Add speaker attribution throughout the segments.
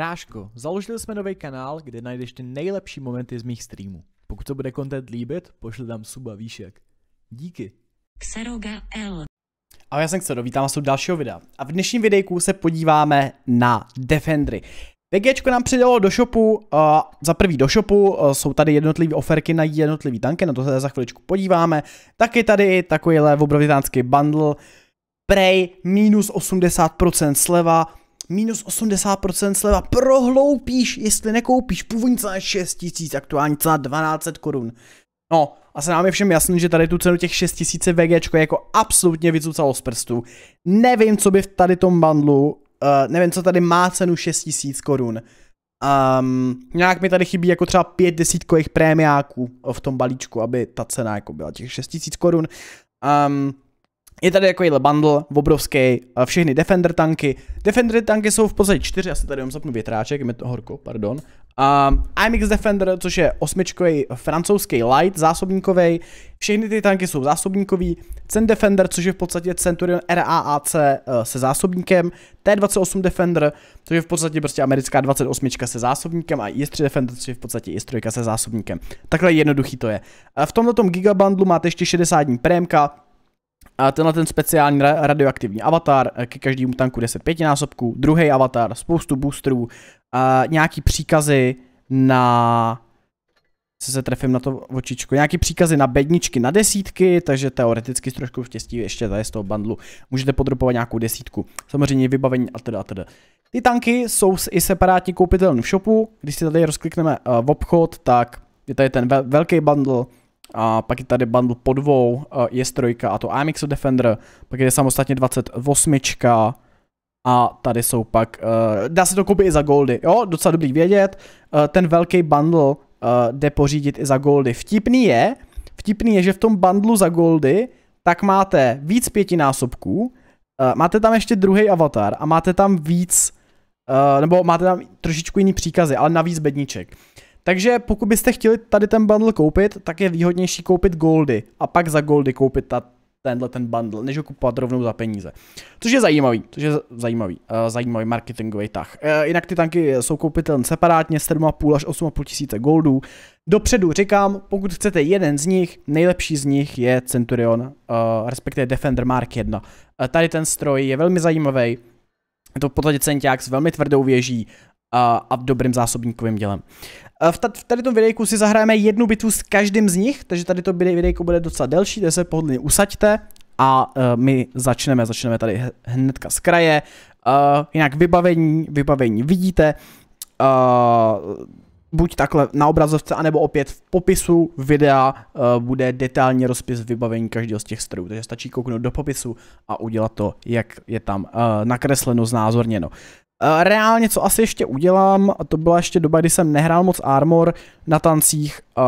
Speaker 1: Bráško, založili jsme nový kanál, kde najdeš ty nejlepší momenty z mých streamů. Pokud to bude content líbit, pošli tam suba výšek. Díky. Xeroga L. Ahoj, já jsem Xero, vítám vás u dalšího videa. A v dnešním videjku se podíváme na Defendry. VGčko nám přidalo do shopu, uh, za prvý do shopu, uh, jsou tady jednotlivé oferky na jednotlivé tanky, na to se za chviličku podíváme. Taky tady takovýhle obrovitánský bundle, Prey minus 80% sleva, minus 80% sleva prohloupíš, jestli nekoupíš. Původní cena 000, aktuální cena 1200 korun. No, a se nám je všem jasný, že tady tu cenu těch 6000 VG je jako absolutně vycucalo z prstů. Nevím, co by v tady tom bandlu, uh, eh, nevím, co tady má cenu 6 000 korun. Um, nějak mi tady chybí jako třeba 5 desítkových prémiáků v tom balíčku, aby ta cena jako byla těch 6 000 korun. Um, je tady takovýhle bundle, obrovský, všechny Defender tanky. Defender tanky jsou v podstatě čtyři, já se tady jenom zapnu větráček, je to horko, pardon. Um, IMX Defender, což je osmičkový francouzský light, zásobníkový. Všechny ty tanky jsou zásobníkový. cent Defender, což je v podstatě Centurion RAAC eh, se zásobníkem. T28 Defender, což je v podstatě prostě americká 28 se zásobníkem. A IS-3 Defender, což je v podstatě IS-3 se zásobníkem. Takhle jednoduchý to je. V tomto Gigabundlu máte ještě 60 dní prémka, tenhle ten speciální radioaktivní avatar, eh, ke každému tanku 10 pětinásobků, druhý avatar, spoustu boosterů, nějaký příkazy na se se trefím na to očičko. Nějaký příkazy na bedničky na desítky, takže teoreticky s trošku štěstí ještě tady z toho bandlu můžete podropovat nějakou desítku. Samozřejmě vybavení a teda a teda. Ty tanky jsou i separátně koupitelné v shopu. Když si tady rozklikneme uh, v obchod, tak je tady ten ve velký bundle, a pak je tady bundle po dvou, eh, je strojka a to AMX Defender, pak je samostatně 28 a tady jsou pak, eh, dá se to koupit i za goldy, jo, docela dobrý vědět, eh, ten velký bundle jde pořídit i za goldy. Vtipný je, vtipný je, že v tom bundlu za goldy tak máte víc pětinásobků, máte tam ještě druhý avatar a máte tam víc, nebo máte tam trošičku jiný příkazy, ale navíc bedníček. Takže pokud byste chtěli tady ten bundle koupit, tak je výhodnější koupit goldy a pak za goldy koupit ta, tenhle ten bundle, než ho kupovat rovnou za peníze. Což je zajímavý, což je zajímavý, uh, zajímavý marketingový tah. Uh, jinak ty tanky jsou koupitelné separátně 7,5 až 8,5 tisíce goldů. Dopředu říkám, pokud chcete jeden z nich, nejlepší z nich je Centurion, uh, respektive Defender Mark 1. Uh, tady ten stroj je velmi zajímavý, je to v podstatě centiák s velmi tvrdou věží, a, dobrým zásobníkovým dělem. Eh, v tady tom videjku si zahrajeme jednu bitvu s každým z nich, takže tady to videjko bude docela delší, takže se pohodlně usaďte a eh, my začneme, začneme tady hnedka z kraje. Eh, jinak vybavení, vybavení vidíte, buď takhle na obrazovce, anebo opět v popisu videa uh, bude detailní rozpis vybavení každého z těch strojů, takže stačí kouknout do popisu a udělat to, jak je tam uh, nakresleno, znázorněno. Eh, reálně, co asi ještě udělám, a to byla ještě doba, kdy jsem nehrál moc Armor na tancích. Eh,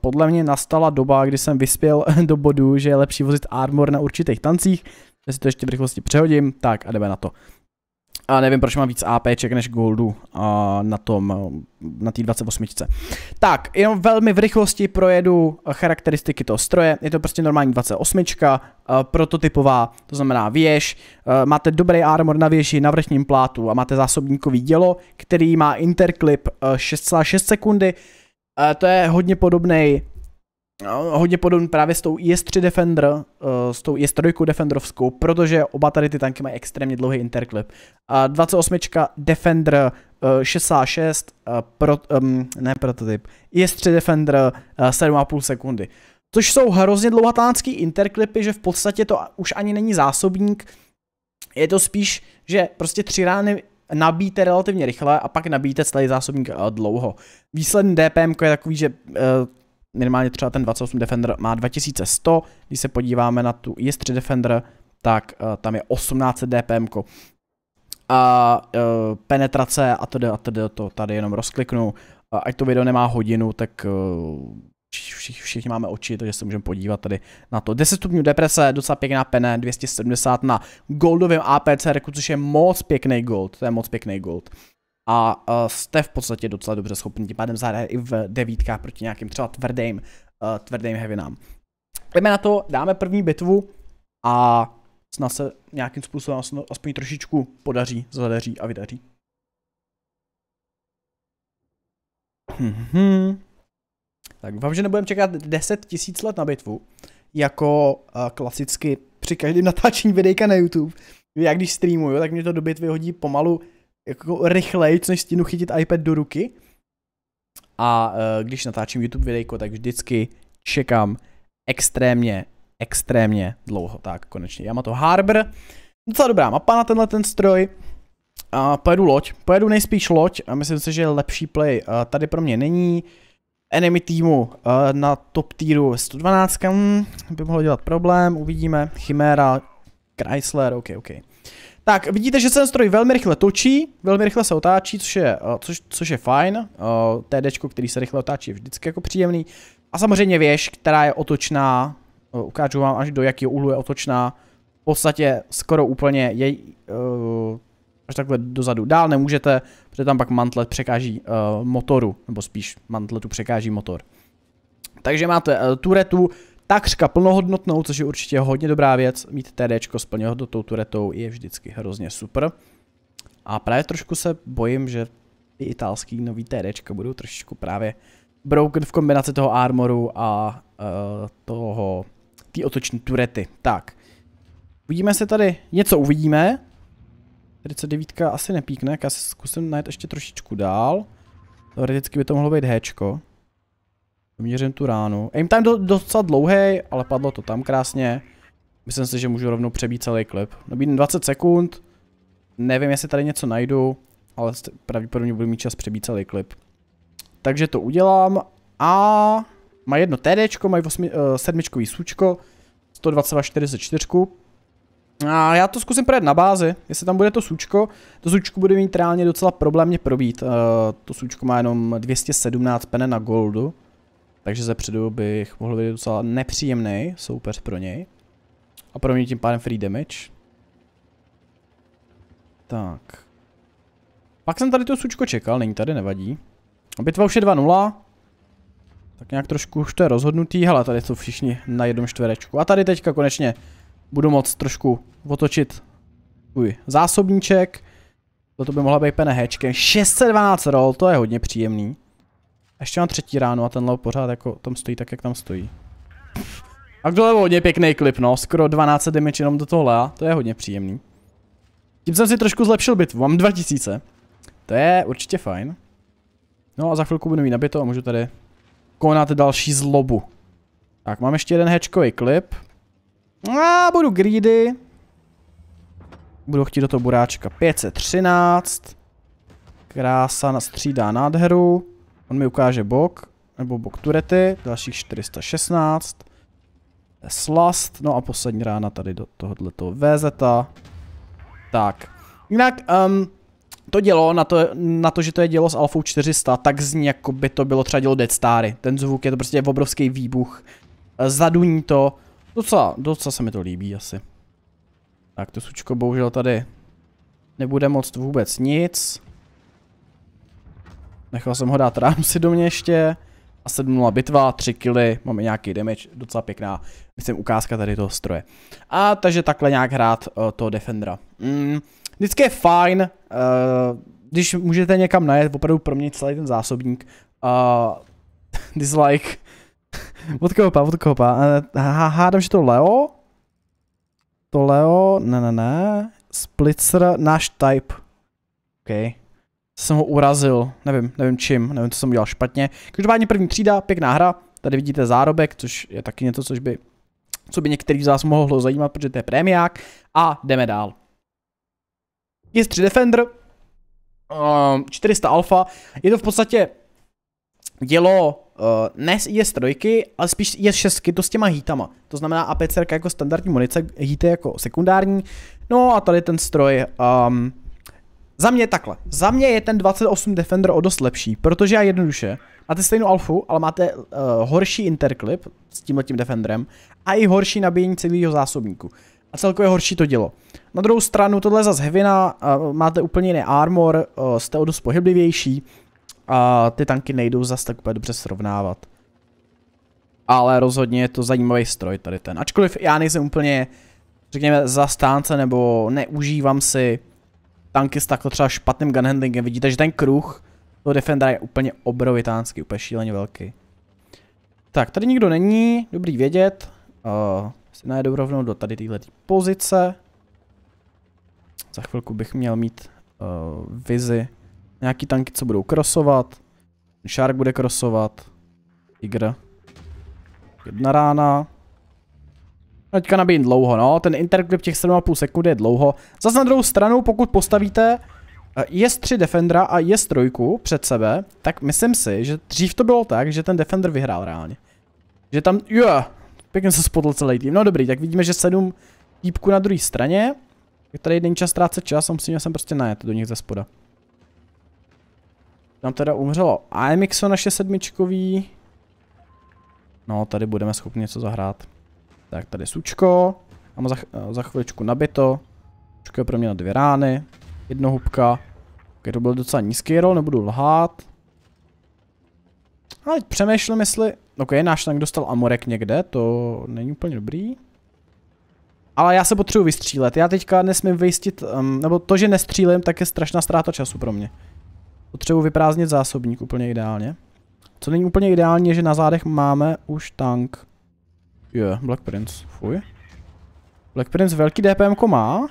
Speaker 1: podle mě nastala doba, kdy jsem vyspěl do bodu, že je lepší vozit Armor na určitých tancích. Jestli to ještě v rychlosti přehodím, tak a jdeme na to. A nevím, proč mám víc APček než goldu a na tom, na té 28. Tak, jenom velmi v rychlosti projedu charakteristiky toho stroje. Je to prostě normální 28, e, prototypová, to znamená věž. E, máte dobrý armor na věži na vrchním plátu a máte zásobníkový dělo, který má interklip 6,6 e, sekundy. To je hodně podobný hodně podobný právě s tou IS-3 Defender, uh, s tou IS-3 Defenderovskou, protože oba tady ty tanky mají extrémně dlouhý interklip. A 28 Defender uh, uh, pro, um, ne prototyp, IS-3 Defender 7,5 sekundy. Což jsou hrozně dlouhatánský interklipy, že v podstatě to už ani není zásobník, je to spíš, že prostě tři rány nabíjíte relativně rychle a pak nabíjíte celý zásobník dlouho. Výsledný DPM je takový, že minimálně třeba ten 28 Defender má 2100, když se podíváme na tu IS-3 Defender, tak uh, tam je 18 dpm. -ko. A uh, penetrace a tedy a tedy to tady jenom rozkliknu. Uh, ať to video nemá hodinu, tak uh, všichni, všichni máme oči, takže se můžeme podívat tady na to. 10 stupňů deprese, docela pěkná pene, 270 na goldovém APC, což je moc pěkný gold, to je moc pěkný gold a uh, jste v podstatě docela dobře schopni tím pádem zahrát i v devítkách proti nějakým třeba tvrdým, uh, tvrdým heavinám. Jdeme na to, dáme první bitvu a snad se nějakým způsobem aspoň trošičku podaří, zadaří a vydaří. Hmm. Tak doufám, že nebudeme čekat 10 tisíc let na bitvu, jako uh, klasicky při každém natáčení videjka na YouTube. Já když streamuju, tak mě to do bitvy hodí pomalu jako rychleji, než stínu chytit iPad do ruky. A uh, když natáčím YouTube videjko, tak vždycky čekám extrémně, extrémně dlouho. Tak konečně Yamato Harbor. Docela dobrá mapa na tenhle ten stroj. A pojedu loď, pojedu nejspíš loď a myslím si, že je lepší play. uh, tady pro mě není. Enemy týmu eh, na top týru 112 hm, by mohlo dělat problém, uvidíme. Chimera, Chrysler, ok, ok. Tak, vidíte, že se ten stroj velmi rychle točí, velmi rychle se otáčí, což je, eh, což, což je fajn. Eh, TD, který se rychle otáčí, je vždycky jako příjemný. A samozřejmě věž, která je otočná, eh, ukážu vám až do jakého úhlu je otočná. V podstatě skoro úplně jej, až takhle dozadu. Dál nemůžete, protože tam pak mantlet překáží motoru, nebo spíš mantletu překáží motor. Takže máte turetu, takřka plnohodnotnou, což je určitě hodně dobrá věc. Mít TD s plnohodnotou turetou je vždycky hrozně super. A právě trošku se bojím, že ty italský nový TD budou trošičku právě broken v kombinaci toho armoru a uh, toho, ty otoční turety. Tak, uvidíme se tady, něco uvidíme. 39 asi nepíkne, já se zkusím najít ještě trošičku dál. Teoreticky by to mohlo být Hčko. Měřím tu ránu. Aim time do, docela dlouhý, ale padlo to tam krásně. Myslím si, že můžu rovnou přebít celý klip. Nabídnu 20 sekund. Nevím, jestli tady něco najdu, ale pravděpodobně budu mít čas přebít celý klip. Takže to udělám a má jedno TD, mají uh, sedmičkový sučko, 12244. A já to zkusím projet na bázi, jestli tam bude to sučko, to sučko bude mít reálně docela problémně probít, uh, to sučko má jenom 217 pene na goldu, takže ze předu bych mohl být docela nepříjemný soupeř pro něj. A pro mě tím pádem free damage. Tak. Pak jsem tady to sučko čekal, není tady, nevadí. Bitva už je 2-0. Tak nějak trošku už to je rozhodnutý. ale tady jsou všichni na jednom čtverečku. A tady teďka konečně budu moc trošku otočit svůj zásobníček. Toto by mohla být pene hečkem. 612 roll, to je hodně příjemný. Ještě mám třetí ráno a ten lav pořád jako tam stojí tak, jak tam stojí. A kdo je hodně pěkný klip, no, skoro 12 damage jenom do tohle, to je hodně příjemný. Tím jsem si trošku zlepšil bitvu, mám 2000. To je určitě fajn. No a za chvilku budu mít nabito a můžu tady konat další zlobu. Tak, mám ještě jeden hečkový klip. No a budu greedy. Budu chtít do toho buráčka 513. Krása nastřídá nádheru. On mi ukáže bok, nebo bok turety, dalších 416. Slast, no a poslední rána tady do tohoto VZ. -a. Tak, jinak um, to dělo, na to, na to, že to je dělo s Alfou 400, tak zní, jako by to bylo třeba dělo Dead Stary. Ten zvuk je to prostě obrovský výbuch. E, zaduní to. Docela, docela se mi to líbí asi. Tak to sučko bohužel tady nebude moc vůbec nic. Nechal jsem ho dát si do mě ještě. A 7 bitva, 3 killy, máme nějaký damage, docela pěkná, myslím, ukázka tady toho stroje. A takže takhle nějak hrát uh, toho Defendera. Mm, vždycky je fajn, uh, když můžete někam najet, opravdu mě celý ten zásobník. Uh, dislike. od kopa, od Uh, hádám, že to Leo. To Leo, ne, ne, ne. Splitzer, náš type. Okay jsem ho urazil, nevím, nevím čím, nevím, co jsem udělal špatně. Každopádně první třída, pěkná hra, tady vidíte zárobek, což je taky něco, což by, co by některý z vás mohlo zajímat, protože to je prémiák. A jdeme dál. Je 3 Defender, 400 ehm, Alpha, je to v podstatě dělo uh, ne z IS-3, ale spíš IS-6 to s těma hítama. To znamená APCR jako standardní munice, hýty jako sekundární. No a tady ten stroj um, za mě takhle. Za mě je ten 28 Defender o dost lepší, protože já jednoduše máte stejnou alfu, ale máte uh, horší interklip s tímhletím Defenderem a i horší nabíjení celého zásobníku. A celkově horší to dělo. Na druhou stranu tohle je zase hevina, uh, máte úplně jiný armor, uh, jste o dost pohyblivější a ty tanky nejdou zase tak úplně dobře srovnávat. Ale rozhodně je to zajímavý stroj tady ten. Ačkoliv já nejsem úplně, řekněme, zastánce nebo neužívám si tanky s takhle třeba špatným gunhandlingem. Vidíte, že ten kruh toho Defendera je úplně obrovitánský, úplně šíleně velký. Tak, tady nikdo není, dobrý vědět. Uh, eh, si najedu rovnou do tady téhle pozice. Za chvilku bych měl mít uh, vizi. Nějaký tanky, co budou krosovat. Shark bude krosovat. Tigra. Jedna rána. Teďka nabíjím dlouho, no, ten interklip těch 7,5 sekundy je dlouho. Zase na druhou stranu, pokud postavíte eh, jest 3 Defendera a jest 3 před sebe, tak myslím si, že dřív to bylo tak, že ten Defender vyhrál reálně. Že tam, jo, yeah, pěkně se spodl celý tým. No dobrý, tak vidíme, že 7 týpků na druhé straně. Je tady jeden čas ztrácet čas a musím jsem prostě najet do nich ze spoda. Tam teda umřelo AMXO naše sedmičkový. No, tady budeme schopni něco zahrát. Tak tady sučko. Mám za, eh, za chviličku nabito. Sučko je pro mě na dvě rány. Jedno hubka. Okay, to byl docela nízký roll, nebudu lhát. Ale teď přemýšlím, jestli... Ok, náš tank dostal amorek někde, to není úplně dobrý. Ale já se potřebuji vystřílet, já teďka nesmím vyjistit, um, nebo to, že nestřílím, tak je strašná ztráta času pro mě. Potřebuji vyprázdnit zásobník úplně ideálně. Co není úplně ideální, je, že na zádech máme už tank. Jo, yeah, Black Prince, fuj. Black Prince velký DPM má?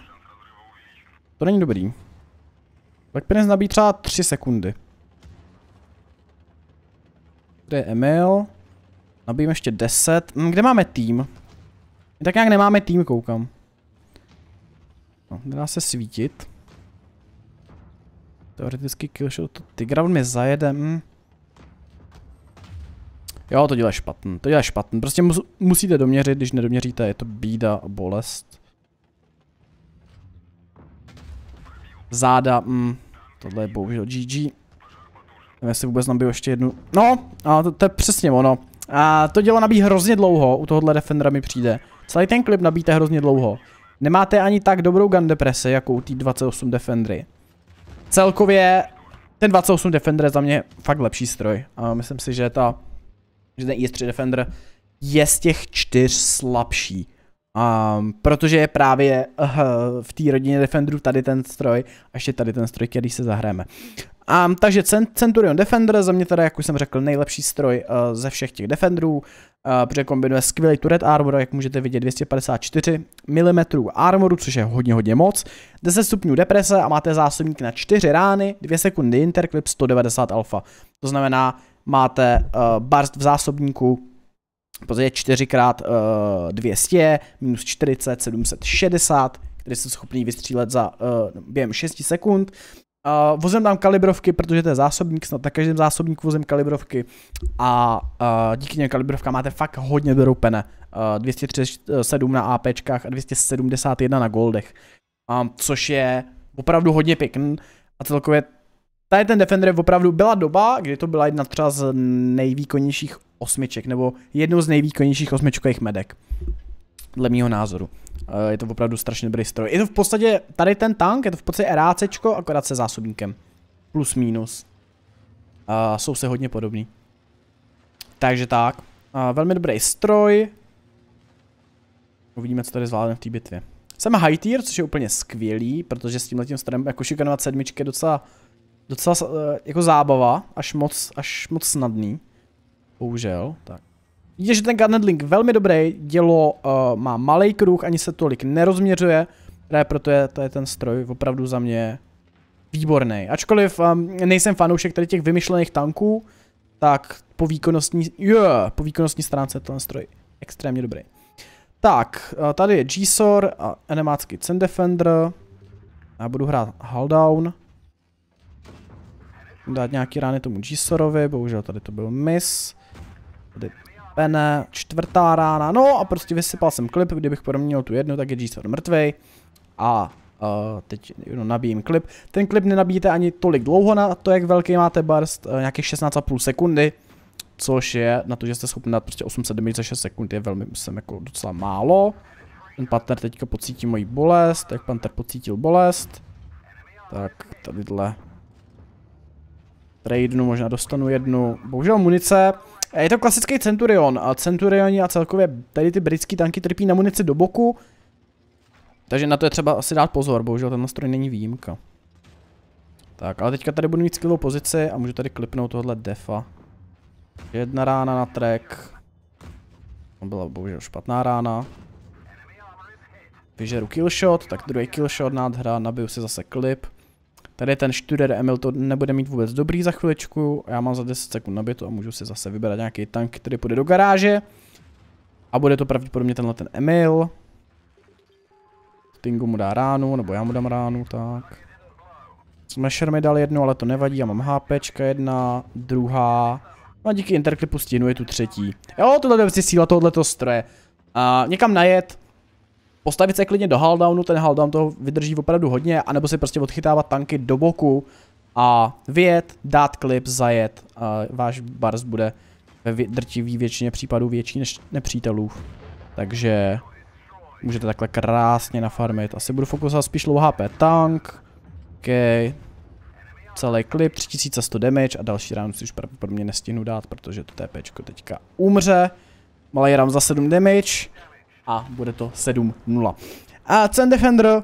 Speaker 1: To není dobrý. Black Prince nabíjí třeba 3 sekundy. Kde je Emil? Nabijím ještě 10. Hm, kde máme tým? My tak nějak nemáme tým, koukám. No, nedá se svítit. Teoreticky killshot Tigra, on mě Hm. Jo, to dělá špatný, to dělá špatný. Prostě mus, musíte doměřit, když nedoměříte, je to bída a bolest. Záda, mm, tohle je bohužel GG. Nevím, jestli vůbec nabiju ještě jednu. No, a to, to je přesně ono. A to dělo nabíjí hrozně dlouho, u tohohle Defendera mi přijde. Celý ten klip nabíjíte hrozně dlouho. Nemáte ani tak dobrou gun depresi, jako u té 28 defendry. Celkově ten 28 Defender je za mě fakt lepší stroj. A myslím si, že ta že ten E3 Defender je z těch čtyř slabší. Um, protože je právě uh, v té rodině Defenderů tady ten stroj a ještě tady ten stroj, který se zahrajeme. Um, takže Centurion Defender, za mě teda, jak už jsem řekl, nejlepší stroj uh, ze všech těch Defenderů, uh, protože kombinuje skvělý turret armor, jak můžete vidět, 254 mm armoru, což je hodně hodně moc, 10 stupňů deprese a máte zásobník na 4 rány, 2 sekundy interclip, 190 alfa. To znamená, máte uh, barst v zásobníku, protože 4x 200, eh, minus 40, 760, který jste schopný vystřílet za uh, během 6 sekund. Uh, vozem tam kalibrovky, protože to je zásobník, snad na každém zásobníku vozem kalibrovky a uh, díky těm kalibrovkám máte fakt hodně doroupené. Uh, 237 na APčkách a 271 na goldech, um, což je opravdu hodně pěkný a celkově Tady ten Defender opravdu byla doba, kdy to byla jedna třeba z nejvýkonnějších osmiček, nebo jednou z nejvýkonnějších osmičkových medek. Dle mýho názoru. Eh, je to opravdu strašně dobrý stroj. Je to v podstatě, tady ten tank, je to v podstatě RACčko, akorát se zásobníkem. Plus minus. A eh, jsou se hodně podobný. Takže tak. A eh, velmi dobrý stroj. Uvidíme, co tady zvládneme v té bitvě. Jsem high tier, což je úplně skvělý, protože s tímhletím strojem jako šikanovat sedmičky je docela docela eh, jako zábava, až moc, až moc snadný. Bohužel, tak. Vidíte, že ten Garnet Link velmi dobrý, dělo uh, má malý kruh, ani se tolik nerozměřuje, právě proto je, to je ten stroj opravdu za mě výborný. Ačkoliv um, nejsem fanoušek tady těch vymyšlených tanků, tak po výkonnostní, yeah, po výkonnostní stránce je ten stroj extrémně dobrý. Tak, uh, tady je G-Sor a enemácký Defender. Já budu hrát Hulldown dát nějaký rány tomu Gisorovi, bohužel tady to byl Miss, Tady pene, čtvrtá rána, no a prostě vysypal jsem klip, kdybych proměnil tu jednu, tak je Gisor mrtvej. A uh, teď no, nabijím klip. Ten klip nenabíjíte ani tolik dlouho na to, jak velký máte burst, uh, eh, nějakých 16,5 sekundy. Což je, na to, že jste schopni dát prostě 800 damage za 6 sekund, je velmi, myslím, jako docela málo. Ten partner teďka pocítí moji bolest, jak panter pocítil bolest. Tak tadyhle Raidnu možná dostanu jednu. Bohužel munice. E, je to klasický Centurion a Centurioni a celkově tady ty britské tanky trpí na munici do boku. Takže na to je třeba asi dát pozor, bohužel ten stroj není výjimka. Tak, ale teďka tady budu mít skvělou pozici a můžu tady klipnout tohle defa. Jedna rána na track. To byla bohužel špatná rána. Vyžeru killshot, tak druhý killshot nádhra, nabiju si zase klip. Tady ten Studer Emil to nebude mít vůbec dobrý za chviličku. Já mám za 10 sekund nabito a můžu si zase vybrat nějaký tank, který půjde do garáže. A bude to pravděpodobně tenhle ten Emil. Tingu mu dá ránu, nebo já mu dám ránu, tak. Smasher mi dal jednu, ale to nevadí, já mám HP jedna, druhá. No a díky interklipu stínu je tu třetí. Jo, tohle je prostě síla tohoto stroje. A někam najet, postavit se klidně do haldownu, ten halldown toho vydrží opravdu hodně, anebo si prostě odchytávat tanky do boku a vyjet, dát klip, zajet a váš bars bude ve drtivý většině případů větší než nepřítelů. Takže můžete takhle krásně nafarmit. Asi budu fokusovat spíš low HP tank. OK. Celý klip, 3100 damage a další ránu si už pro mě nestihnu dát, protože to TPčko teďka umře. Malý ram za 7 damage a bude to 7-0. A Zen Defender,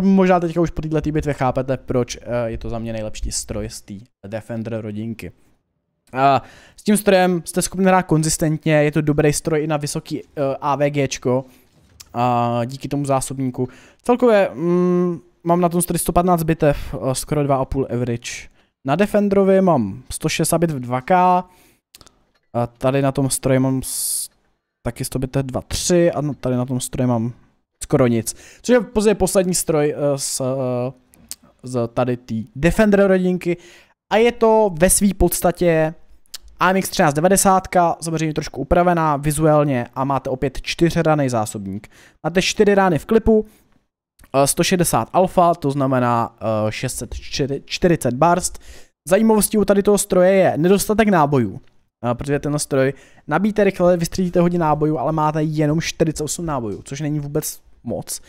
Speaker 1: možná teďka už po této bitvě chápete, proč eh, je to za mě nejlepší stroj z té Defender rodinky. A eh, s tím strojem jste schopni hrát konzistentně, je to dobrý stroj i na vysoký uh, eh, AVGčko, a díky tomu zásobníku. Celkově mm, mám na tom 115 bitev, uh, skoro 2,5 average. Na Defenderovi mám 106 bitev 2K, a tady na tom stroji mám taky 105T2-3 a tady na tom stroji mám skoro nic. Což je později poslední stroj z, eh, eh, z tady té Defender rodinky a je to ve své podstatě AMX 1390, samozřejmě trošku upravená vizuálně a máte opět čtyřraný zásobník. Máte čtyři rány v klipu, 160 eh, alfa, to znamená 640 barst. Zajímavostí u tady toho stroje je nedostatek nábojů protože ten stroj nabíjíte rychle, vystřídíte hodně nábojů, ale máte jenom 48 nábojů, což není vůbec moc.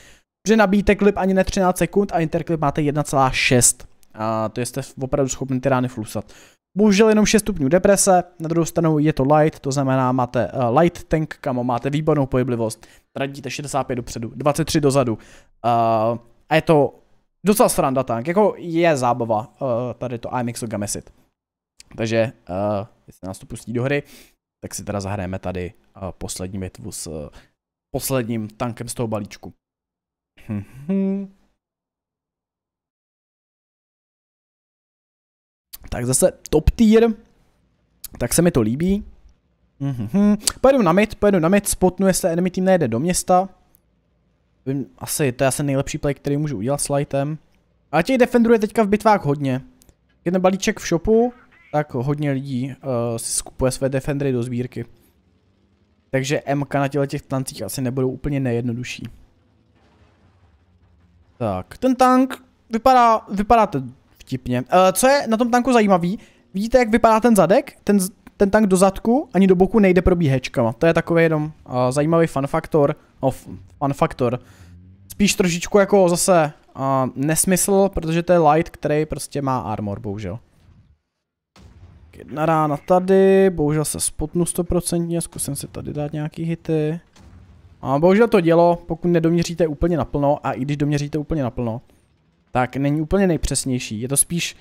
Speaker 1: Protože nabíjíte klip ani ne 13 sekund a interklip máte 1,6. A to jste opravdu schopni ty rány flusat. Bohužel jenom 6 stupňů deprese, na druhou stranu je to light, to znamená máte uh, light tank, kamo máte výbornou pohyblivost, radíte 65 dopředu, 23 dozadu uh, a je to docela sranda tank, jako je zábava uh, tady to IMX Gamesit. Takže, uh, jestli nás to pustí do hry, tak si teda zahrajeme tady uh, poslední bitvu s uh, posledním tankem z toho balíčku. tak zase top tier, tak se mi to líbí. Pojedu na mid, pojedu na mid, spotnu, jestli enemy team nejde do města. Asi to je asi nejlepší play, který můžu udělat s lightem. A těch defendruje teďka v bitvách hodně. Jeden balíček v shopu, tak hodně lidí uh, si skupuje své defendry do sbírky. Takže MK na těle těch tancích asi nebudou úplně nejjednodušší. Tak, ten tank vypadá, vypadá to vtipně. Uh, co je na tom tanku zajímavý, vidíte jak vypadá ten zadek? Ten, ten tank do zadku ani do boku nejde probíhečkama. To je takový jenom uh, zajímavý fun faktor. No, fun faktor. Spíš trošičku jako zase uh, nesmysl, protože to je light, který prostě má armor, bohužel jedna rána tady, bohužel se spotnu stoprocentně, zkusím si tady dát nějaký hity. A bohužel to dělo, pokud nedoměříte úplně naplno, a i když doměříte úplně naplno, tak není úplně nejpřesnější. Je to spíš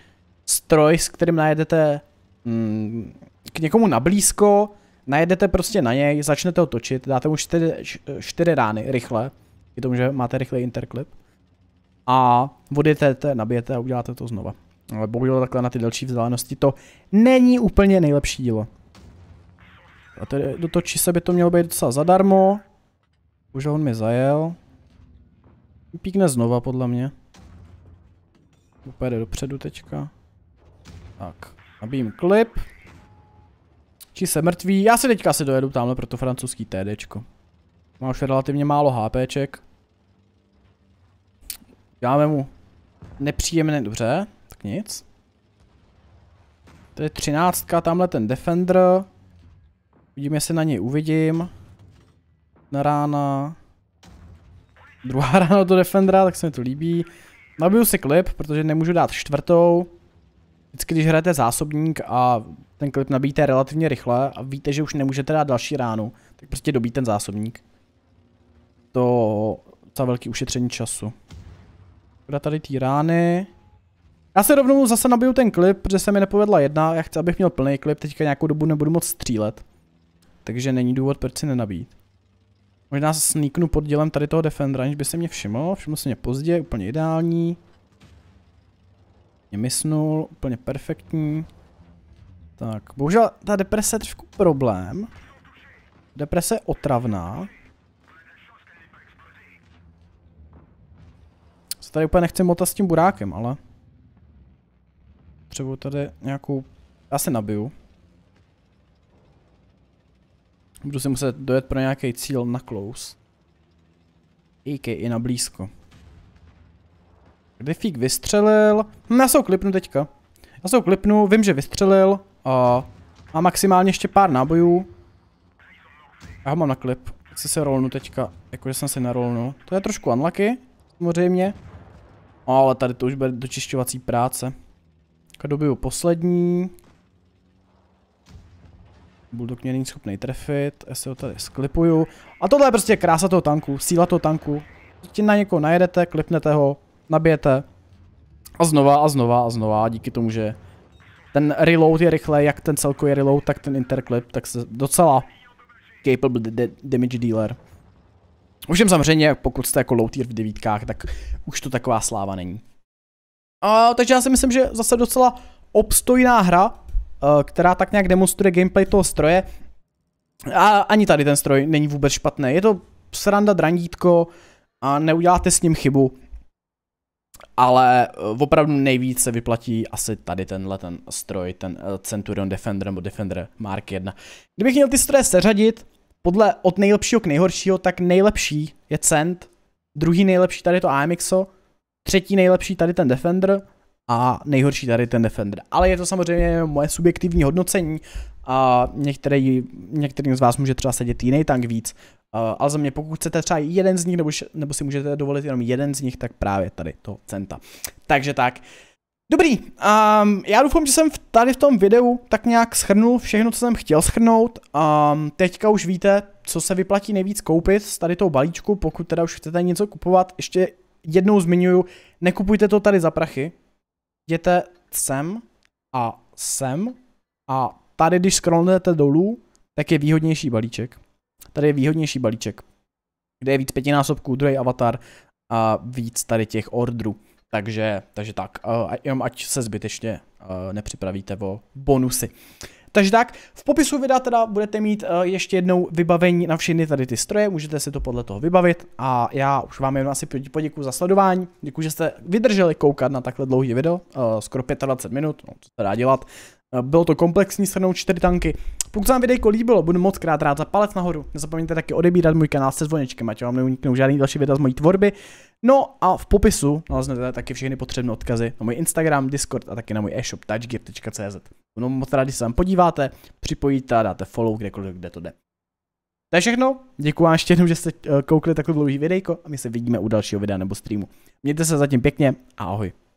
Speaker 1: stroj, s kterým najedete mm, k někomu nablízko, najedete prostě na něj, začnete ho točit, dáte mu čtyři, čtyři rány rychle, je tomu, že máte rychlý interklip. A odjetete, nabijete a uděláte to znova. Ale bohužel takhle na ty delší vzdálenosti, to není úplně nejlepší dílo. A tedy do toho čise by to mělo být docela zadarmo. Už on mi zajel. Píkne znova podle mě. Upede dopředu teďka. Tak, nabijím klip. Či se mrtví. Já se teďka si dojedu tamhle pro to francouzský TDčko. Má už relativně málo HPček. Dáme mu nepříjemné, dobře tak nic. To je třináctka, tamhle ten Defender. Vidím, jestli na něj uvidím. Na rána. Druhá rána do Defendera, tak se mi to líbí. Nabiju si klip, protože nemůžu dát čtvrtou. Vždycky, když hrajete zásobník a ten klip nabíjíte relativně rychle a víte, že už nemůžete dát další ránu, tak prostě dobít ten zásobník. To za velký ušetření času. Kde tady ty rány. Já se rovnou zase nabiju ten klip, protože se mi nepovedla jedna, já chci, abych měl plný klip, teďka nějakou dobu nebudu moc střílet. Takže není důvod, proč si nenabít. Možná se sníknu pod dělem tady toho Defendera, aniž by se mě všiml, všiml se mě pozdě, úplně ideální. Mě mysnul, úplně perfektní. Tak, bohužel ta deprese je trošku problém. Deprese je otravná. Se tady úplně nechci motat s tím burákem, ale potřebuju tady nějakou... Já se nabiju. Budu si muset dojet pro nějaký cíl na close. I.K. i na blízko. Kdy fík vystřelil? Hm, já se ho klipnu teďka. Já se ho klipnu, vím, že vystřelil. A má maximálně ještě pár nábojů. Já ho mám na klip. Si se rolnu teďka, jakože jsem se narolnul. To je trošku unlucky, samozřejmě. Ale tady to už bude dočišťovací práce. Dobiju poslední. Bulldog mě není schopný trefit, já se ho tady sklipuju. A tohle je prostě krása toho tanku, síla toho tanku. Ti na někoho najedete, klipnete ho, nabijete. A znova a znova a znova, díky tomu, že ten reload je rychle, jak ten celkový reload, tak ten interclip, tak se docela capable damage dealer. Už jsem samozřejmě, pokud jste jako low tier v devítkách, tak už to taková sláva není. A, takže já si myslím, že zase docela obstojná hra, eh, která tak nějak demonstruje gameplay toho stroje. A ani tady ten stroj není vůbec špatný. Je to sranda drandítko a neuděláte s ním chybu. Ale eh, opravdu nejvíce se vyplatí asi tady tenhle ten stroj, ten eh, Centurion Defender nebo Defender Mark 1. Kdybych měl ty stroje seřadit, podle od nejlepšího k nejhoršího, tak nejlepší je Cent, druhý nejlepší tady je to AMXO, třetí nejlepší tady ten Defender a nejhorší tady ten Defender. Ale je to samozřejmě moje subjektivní hodnocení a některý, některým z vás může třeba sedět jiný tank víc, Uh, ale za mě, pokud chcete třeba jeden z nich, nebo, nebo si můžete dovolit jenom jeden z nich, tak právě tady to centa. Takže tak. Dobrý, um, já doufám, že jsem v, tady v tom videu tak nějak schrnul všechno, co jsem chtěl schrnout. Um, ehm, teďka už víte, co se vyplatí nejvíc koupit z tady toho balíčku, pokud teda už chcete něco kupovat. Ještě jednou zmiňuju, nekupujte to tady za prachy, jděte sem a sem a tady, když scrollnete dolů, tak je výhodnější balíček. Tady je výhodnější balíček, kde je víc pětinásobků, druhý avatar a víc tady těch orderů. Takže, takže tak, jenom ať se zbytečně eh, nepřipravíte o bonusy. Takže tak, v popisu videa teda budete mít eh, ještě jednou vybavení na všechny tady ty stroje, můžete si to podle toho vybavit a já už vám jenom asi poděkuji za sledování, děkuji, že jste vydrželi koukat na takhle dlouhý video, eh, skoro 25 minut, no, co se dá dělat. Eh, bylo to komplexní, shrnout čtyři tanky. Pokud se vám videjko líbilo, budu moc krát rád za palec nahoru. Nezapomeňte taky odebírat můj kanál se zvonečkem, ať vám neuniknou žádný další videa z mojí tvorby. No a v popisu naleznete taky všechny potřebné odkazy na můj Instagram, Discord a taky na můj e-shop touchgear.cz. No moc rádi se tam podíváte, připojíte a dáte follow kdekoliv, kde to jde. To je všechno, děkuji vám ještě jednou, že jste eh, koukli takhle dlouhý videjko a my se vidíme u dalšího videa nebo streamu. Mějte se zatím pěkně a ahoj.